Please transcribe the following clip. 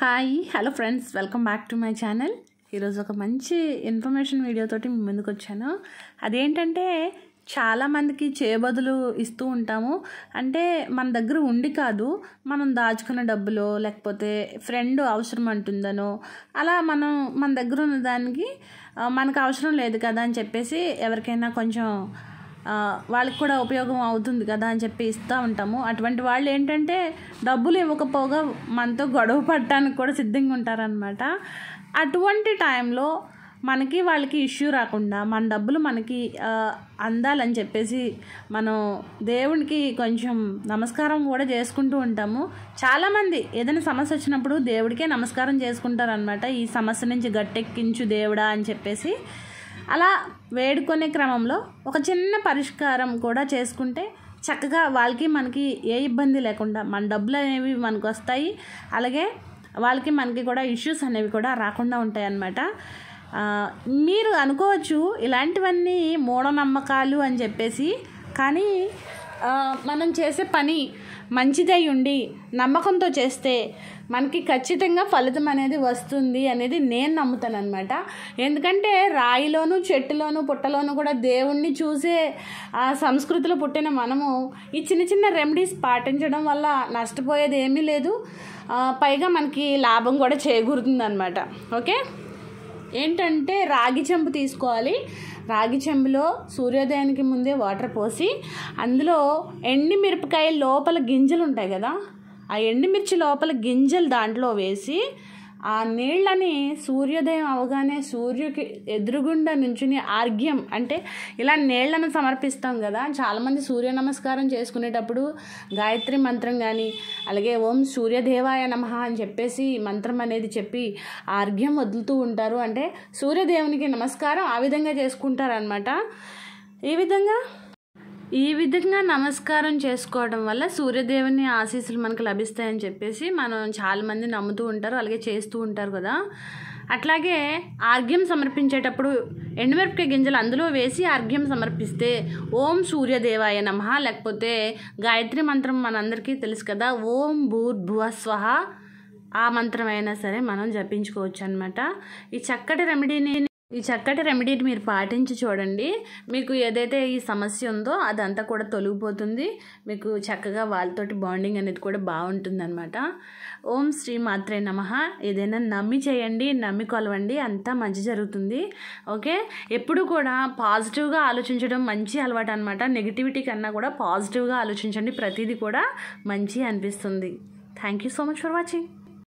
hi hello friends welcome back to my channel ఈరోజు ఒక మంచి ఇన్ఫర్మేషన్ వీడియోతోటి మీ ముందుకు వచ్చాను అదేంటంటే చాలామందికి చేయబదులు ఇస్తూ ఉంటాము అంటే మన దగ్గర ఉండి కాదు మనం దాచుకున్న డబ్బులో లేకపోతే ఫ్రెండ్ అవసరం అంటుందనో అలా మనం మన దగ్గర ఉన్న దానికి మనకు అవసరం లేదు కదా అని చెప్పేసి ఎవరికైనా కొంచెం వాళ్ళకి కూడా ఉపయోగం అవుతుంది కదా అని చెప్పి ఇస్తూ ఉంటాము అటువంటి వాళ్ళు ఏంటంటే డబ్బులు ఇవ్వకపోగా మనతో గొడవ పడటానికి కూడా సిద్ధంగా ఉంటారనమాట అటువంటి టైంలో మనకి వాళ్ళకి ఇష్యూ రాకుండా మన డబ్బులు మనకి అందాలని చెప్పేసి మనం దేవునికి కొంచెం నమస్కారం కూడా చేసుకుంటూ ఉంటాము చాలామంది ఏదైనా సమస్య వచ్చినప్పుడు దేవుడికే నమస్కారం చేసుకుంటారనమాట ఈ సమస్య నుంచి గట్టెక్కించు దేవుడా అని చెప్పేసి అలా వేడుకునే క్రమంలో ఒక చిన్న పరిష్కారం కూడా చేసుకుంటే చక్కగా వాళ్ళకి మనకి ఏ ఇబ్బంది లేకుండా మన డబ్బులు అనేవి మనకు వస్తాయి అలాగే వాళ్ళకి మనకి కూడా ఇష్యూస్ అనేవి కూడా రాకుండా ఉంటాయన్నమాట మీరు అనుకోవచ్చు ఇలాంటివన్నీ మూఢనమ్మకాలు అని చెప్పేసి కానీ మనం చేసే పని మంచిదై ఉండి నమ్మకంతో చేస్తే మనకి ఖచ్చితంగా ఫలితం అనేది వస్తుంది అనేది నేను నమ్ముతాను అనమాట ఎందుకంటే రాయిలోను చెట్టులోను పుట్టలోను కూడా దేవుణ్ణి చూసే ఆ సంస్కృతిలో పుట్టిన మనము ఈ చిన్న చిన్న రెమెడీస్ పాటించడం వల్ల నష్టపోయేది ఏమీ లేదు పైగా మనకి లాభం కూడా చేకూరుతుంది అనమాట ఓకే ఏంటంటే రాగి చెంబు తీసుకోవాలి రాగి చెంబులో సూర్యోదయానికి ముందే వాటర్ పోసి అందులో ఎండి మిరపకాయ లోపల గింజలు ఉంటాయి కదా ఆ ఎండుమిర్చి లోపల గింజలు దాంట్లో వేసి ఆ నీళ్ళని సూర్యోదయం అవగానే సూర్యుకి ఎదురుగుండా నుంచుని ఆర్ఘ్యం అంటే ఇలా నీళ్లను సమర్పిస్తాం కదా చాలామంది సూర్య నమస్కారం చేసుకునేటప్పుడు గాయత్రి మంత్రం కానీ అలాగే ఓం సూర్యదేవాయ నమ అని చెప్పేసి మంత్రం అనేది చెప్పి ఆర్ఘ్యం వదులుతూ ఉంటారు అంటే సూర్యదేవునికి నమస్కారం ఆ విధంగా చేసుకుంటారనమాట ఈ విధంగా ఈ విధంగా నమస్కారం చేసుకోవడం వల్ల సూర్యదేవుని ఆశీస్సులు మనకు లభిస్తాయని చెప్పేసి మనం చాలామంది నమ్ముతూ ఉంటారు అలాగే చేస్తూ ఉంటారు కదా అట్లాగే ఆర్ఘ్యం సమర్పించేటప్పుడు ఎండుమిరపకాయ గింజలు అందులో వేసి ఆర్గ్యం సమర్పిస్తే ఓం సూర్యదేవాయ నమ లేకపోతే గాయత్రి మంత్రం మనందరికీ తెలుసు కదా ఓం భూర్భువ స్వహ ఆ మంత్రమైనా సరే మనం జపించుకోవచ్చు అనమాట ఈ చక్కటి రెమెడీని ఈ చక్కటి రెమెడీని మీరు పాటించి చూడండి మీకు ఏదైతే ఈ సమస్య ఉందో అదంతా కూడా తొలగిపోతుంది మీకు చక్కగా వాళ్ళతోటి బాండింగ్ అనేది కూడా అనమాట ఓం శ్రీ మాత్రే నమ ఏదైనా నమ్మి చేయండి నమ్మి కొలవండి అంతా మంచి జరుగుతుంది ఓకే ఎప్పుడు కూడా పాజిటివ్గా ఆలోచించడం మంచి అలవాటు అనమాట నెగిటివిటీ కన్నా కూడా పాజిటివ్గా ఆలోచించండి ప్రతిదీ కూడా మంచి అనిపిస్తుంది thank you so much for watching